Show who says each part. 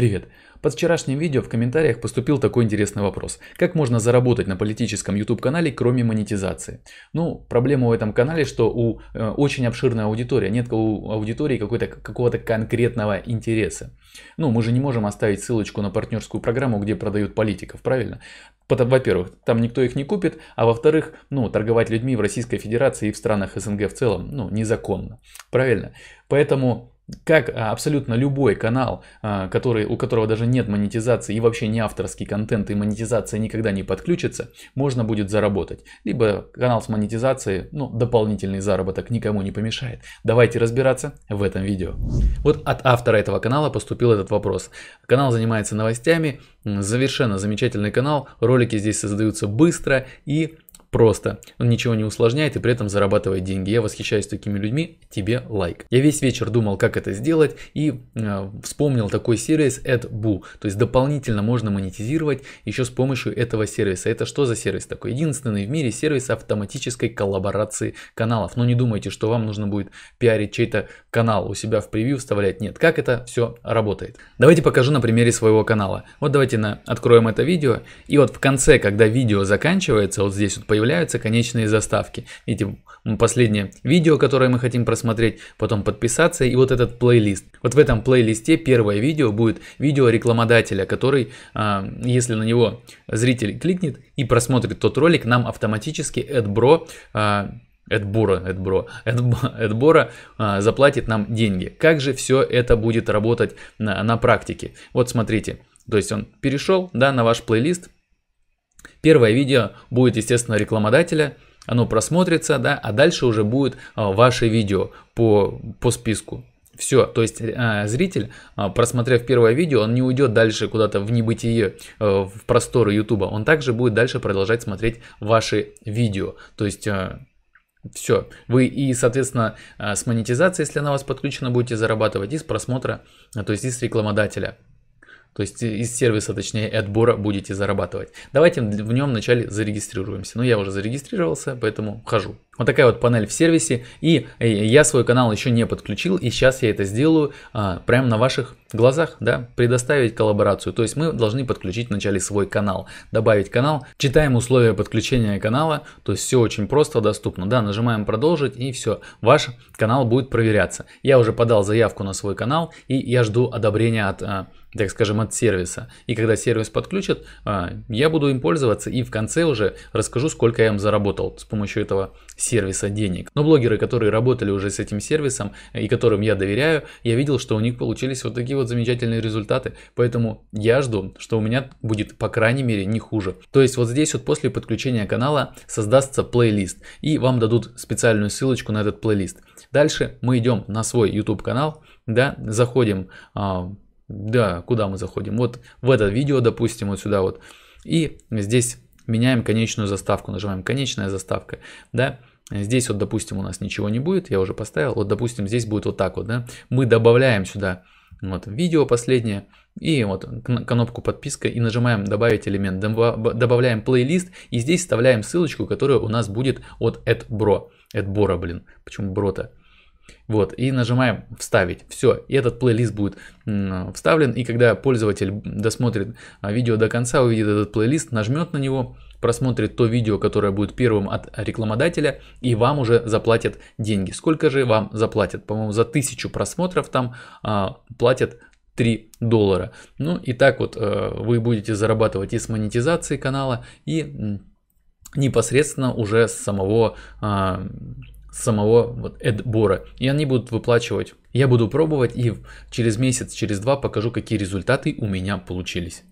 Speaker 1: Привет. Под вчерашним видео в комментариях поступил такой интересный вопрос. Как можно заработать на политическом YouTube-канале, кроме монетизации? Ну, проблема в этом канале, что у э, очень обширная аудитория, нет у аудитории какого-то конкретного интереса. Ну, мы же не можем оставить ссылочку на партнерскую программу, где продают политиков, правильно? Во-первых, там никто их не купит, а во-вторых, ну, торговать людьми в Российской Федерации и в странах СНГ в целом, ну, незаконно, правильно? Поэтому как а, абсолютно любой канал, а, который, у которого даже нет монетизации и вообще не авторский контент и монетизация никогда не подключится, можно будет заработать. Либо канал с монетизацией, ну, дополнительный заработок никому не помешает. Давайте разбираться в этом видео. Вот от автора этого канала поступил этот вопрос. Канал занимается новостями, совершенно замечательный канал, ролики здесь создаются быстро и просто. Он ничего не усложняет и при этом зарабатывает деньги. Я восхищаюсь такими людьми, тебе лайк. Я весь вечер думал, как это сделать и э, вспомнил такой сервис AdBoo. То есть дополнительно можно монетизировать еще с помощью этого сервиса. Это что за сервис такой? Единственный в мире сервис автоматической коллаборации каналов. Но не думайте, что вам нужно будет пиарить чей-то канал у себя в превью вставлять. Нет, как это все работает. Давайте покажу на примере своего канала. Вот давайте на, откроем это видео. И вот в конце, когда видео заканчивается, вот здесь вот появляется появляются конечные заставки. Видите, последнее видео, которое мы хотим просмотреть, потом подписаться и вот этот плейлист. Вот в этом плейлисте первое видео будет видео рекламодателя, который, а, если на него зритель кликнет и просмотрит тот ролик, нам автоматически AdBro а, Эдбора, Эдбро, Эдбора заплатит нам деньги. Как же все это будет работать на, на практике? Вот смотрите, то есть он перешел да, на ваш плейлист, Первое видео будет, естественно, рекламодателя, оно просмотрится, да, а дальше уже будет а, ваше видео по, по списку. Все, то есть э, зритель, э, просмотрев первое видео, он не уйдет дальше куда-то в небытие, э, в просторы YouTube. Он также будет дальше продолжать смотреть ваши видео. То есть э, все. Вы и, соответственно, э, с монетизации, если она у вас подключена, будете зарабатывать, и с просмотра, э, то есть и с рекламодателя. То есть из сервиса, точнее, отбора будете зарабатывать. Давайте в нем вначале зарегистрируемся. Ну, я уже зарегистрировался, поэтому хожу. Вот такая вот панель в сервисе. И э, я свой канал еще не подключил, и сейчас я это сделаю а, прямо на ваших глазах, да, предоставить коллаборацию. То есть мы должны подключить вначале свой канал, добавить канал, читаем условия подключения канала, то есть все очень просто, доступно, да, нажимаем продолжить и все, ваш канал будет проверяться. Я уже подал заявку на свой канал и я жду одобрения от а, так скажем, от сервиса. И когда сервис подключат, а, я буду им пользоваться и в конце уже расскажу, сколько я им заработал с помощью этого сервиса денег. Но блогеры, которые работали уже с этим сервисом э, и которым я доверяю, я видел, что у них получились вот такие вот замечательные результаты. Поэтому я жду, что у меня будет, по крайней мере, не хуже. То есть вот здесь вот после подключения канала создастся плейлист и вам дадут специальную ссылочку на этот плейлист. Дальше мы идем на свой YouTube канал, да, заходим а, да, куда мы заходим? Вот в это видео, допустим, вот сюда вот. И здесь меняем конечную заставку, нажимаем конечная заставка, да. Здесь вот, допустим, у нас ничего не будет, я уже поставил. Вот, допустим, здесь будет вот так вот, да. Мы добавляем сюда вот видео последнее и вот кнопку подписка и нажимаем добавить элемент, добавляем плейлист и здесь вставляем ссылочку, которая у нас будет от AdBro, AdBro, блин, почему то? Вот, и нажимаем «Вставить». Все, и этот плейлист будет вставлен, и когда пользователь досмотрит а, видео до конца, увидит этот плейлист, нажмет на него, просмотрит то видео, которое будет первым от рекламодателя, и вам уже заплатят деньги. Сколько же вам заплатят? По-моему, за тысячу просмотров там а, платят 3 доллара. Ну и так вот а, вы будете зарабатывать и с монетизации канала, и непосредственно уже с самого а, самого вот эдбора. И они будут выплачивать. Я буду пробовать и через месяц, через два покажу, какие результаты у меня получились.